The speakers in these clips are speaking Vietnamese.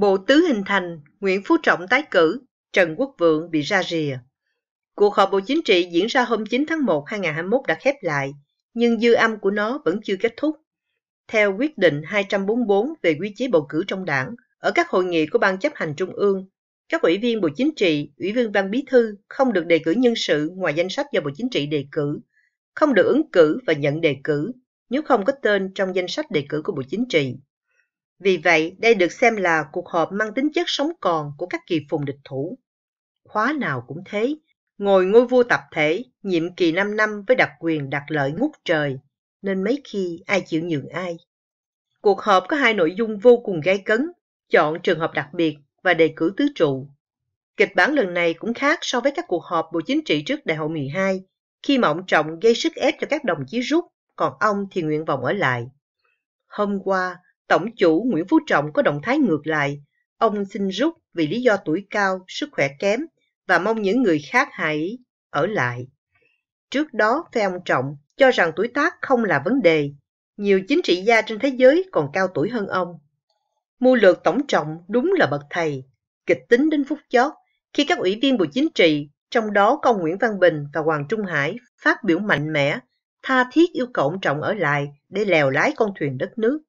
Bộ tứ hình thành, Nguyễn Phú Trọng tái cử, Trần Quốc Vượng bị ra rìa. Cuộc họp Bộ Chính trị diễn ra hôm 9 tháng 1 2021 đã khép lại, nhưng dư âm của nó vẫn chưa kết thúc. Theo quyết định 244 về quy chế bầu cử trong đảng, ở các hội nghị của Ban chấp hành Trung ương, các ủy viên Bộ Chính trị, ủy viên Ban Bí thư không được đề cử nhân sự ngoài danh sách do Bộ Chính trị đề cử, không được ứng cử và nhận đề cử nếu không có tên trong danh sách đề cử của Bộ Chính trị. Vì vậy, đây được xem là cuộc họp mang tính chất sống còn của các kỳ phùng địch thủ. Khóa nào cũng thế, ngồi ngôi vua tập thể, nhiệm kỳ 5 năm với đặc quyền đặc lợi ngút trời, nên mấy khi ai chịu nhường ai. Cuộc họp có hai nội dung vô cùng gay cấn, chọn trường hợp đặc biệt và đề cử tứ trụ. Kịch bản lần này cũng khác so với các cuộc họp Bộ Chính trị trước Đại hội 12, khi mộng Trọng gây sức ép cho các đồng chí rút, còn ông thì nguyện vọng ở lại. Hôm qua, Tổng chủ Nguyễn Phú Trọng có động thái ngược lại. Ông xin rút vì lý do tuổi cao, sức khỏe kém và mong những người khác hãy ở lại. Trước đó, phe ông Trọng cho rằng tuổi tác không là vấn đề. Nhiều chính trị gia trên thế giới còn cao tuổi hơn ông. Mưu lược tổng trọng đúng là bậc thầy, kịch tính đến phút chót khi các ủy viên Bộ Chính trị, trong đó có ông Nguyễn Văn Bình và Hoàng Trung Hải phát biểu mạnh mẽ, tha thiết yêu cầu ông Trọng ở lại để lèo lái con thuyền đất nước.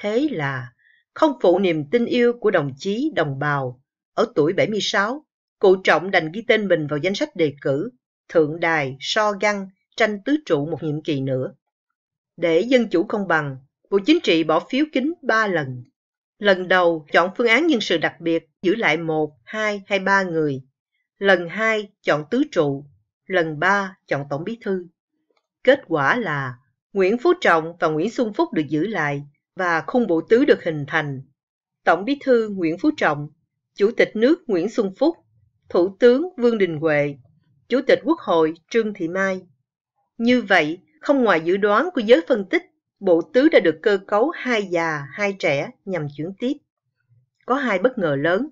Thế là không phụ niềm tin yêu của đồng chí đồng bào, ở tuổi 76, cụ Trọng đành ghi tên mình vào danh sách đề cử, thượng đài, so găng, tranh tứ trụ một nhiệm kỳ nữa. Để dân chủ công bằng, Bộ Chính trị bỏ phiếu kính ba lần. Lần đầu chọn phương án nhân sự đặc biệt giữ lại một hai hay ba người. Lần hai chọn tứ trụ. Lần ba chọn tổng bí thư. Kết quả là Nguyễn Phú Trọng và Nguyễn Xuân Phúc được giữ lại và khung bộ tứ được hình thành. Tổng Bí thư Nguyễn Phú Trọng, Chủ tịch nước Nguyễn Xuân Phúc, Thủ tướng Vương Đình Huệ, Chủ tịch Quốc hội Trương Thị Mai. Như vậy, không ngoài dự đoán của giới phân tích, bộ tứ đã được cơ cấu hai già, hai trẻ nhằm chuyển tiếp. Có hai bất ngờ lớn.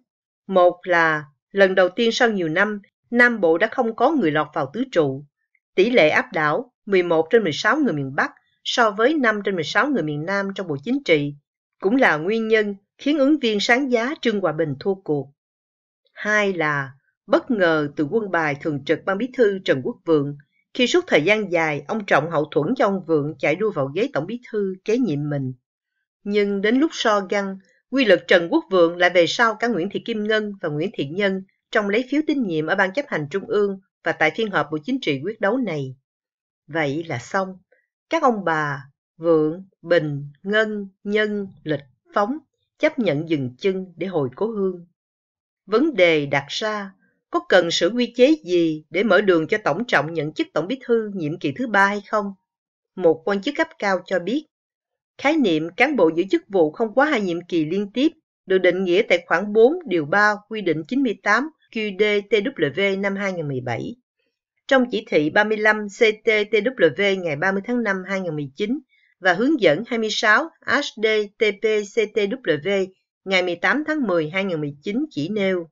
Một là lần đầu tiên sau nhiều năm, Nam Bộ đã không có người lọt vào tứ trụ. Tỷ lệ áp đảo 11 trên 16 người miền Bắc so với 5 trên 16 người miền Nam trong Bộ Chính trị, cũng là nguyên nhân khiến ứng viên sáng giá Trương Hòa Bình thua cuộc. Hai là bất ngờ từ quân bài thường trực ban bí thư Trần Quốc Vượng khi suốt thời gian dài ông Trọng hậu thuẫn cho ông Vượng chạy đua vào ghế tổng bí thư kế nhiệm mình. Nhưng đến lúc so găng, quy lực Trần Quốc Vượng lại về sau cả Nguyễn Thị Kim Ngân và Nguyễn Thiện Nhân trong lấy phiếu tín nhiệm ở ban chấp hành trung ương và tại phiên họp Bộ Chính trị quyết đấu này. Vậy là xong, các ông bà Vượng, Bình, Ngân, Nhân, Lịch, Phóng chấp nhận dừng chân để hồi cố hương. Vấn đề đặt ra, có cần sự quy chế gì để mở đường cho Tổng Trọng nhận chức Tổng Bí Thư nhiệm kỳ thứ ba hay không? Một quan chức cấp cao cho biết, khái niệm cán bộ giữ chức vụ không quá hai nhiệm kỳ liên tiếp được định nghĩa tại khoản 4 điều 3 quy định 98 QDTW năm 2017 trong chỉ thị 35 CTTW ngày 30 tháng 5 2019 và hướng dẫn 26 HDTP ngày 18 tháng 10 2019 chỉ nêu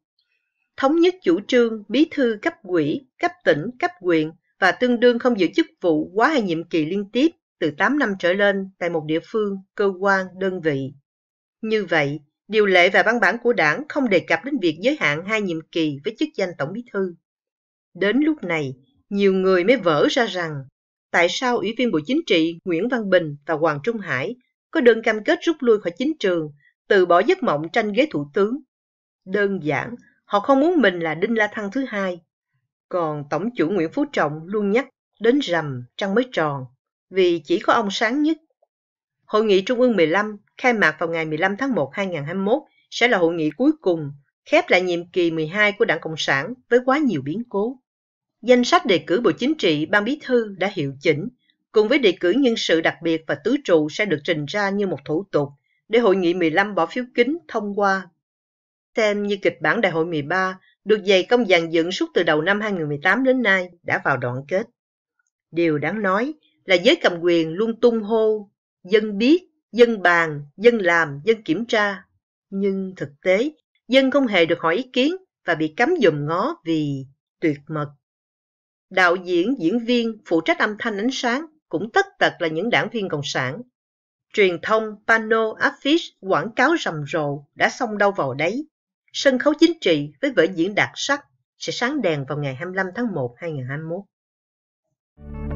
thống nhất chủ trương bí thư cấp quỹ, cấp tỉnh, cấp quyền và tương đương không giữ chức vụ quá hai nhiệm kỳ liên tiếp từ 8 năm trở lên tại một địa phương, cơ quan, đơn vị. Như vậy, điều lệ và văn bản của đảng không đề cập đến việc giới hạn hai nhiệm kỳ với chức danh tổng bí thư. Đến lúc này, nhiều người mới vỡ ra rằng tại sao Ủy viên Bộ Chính trị Nguyễn Văn Bình và Hoàng Trung Hải có đơn cam kết rút lui khỏi chính trường, từ bỏ giấc mộng tranh ghế thủ tướng. Đơn giản, họ không muốn mình là Đinh La Thăng thứ hai. Còn Tổng chủ Nguyễn Phú Trọng luôn nhắc đến rằm trăng mới tròn, vì chỉ có ông sáng nhất. Hội nghị Trung ương 15 khai mạc vào ngày 15 tháng 1 2021 sẽ là hội nghị cuối cùng khép lại nhiệm kỳ 12 của Đảng Cộng sản với quá nhiều biến cố danh sách đề cử Bộ Chính trị, Ban Bí thư đã hiệu chỉnh, cùng với đề cử nhân sự đặc biệt và tứ trụ sẽ được trình ra như một thủ tục để hội nghị 15 bỏ phiếu kín thông qua. Xem như kịch bản đại hội 13 được dày công dàn dựng suốt từ đầu năm 2018 đến nay đã vào đoạn kết. Điều đáng nói là giới cầm quyền luôn tung hô, dân biết, dân bàn, dân làm, dân kiểm tra. Nhưng thực tế, dân không hề được hỏi ý kiến và bị cấm dùm ngó vì tuyệt mật đạo diễn, diễn viên, phụ trách âm thanh ánh sáng cũng tất tật là những đảng viên Cộng sản. Truyền thông, pano, affiche, quảng cáo rầm rộ đã xông đâu vào đấy. Sân khấu chính trị với vở diễn đặc sắc sẽ sáng đèn vào ngày 25 tháng 1, 2021.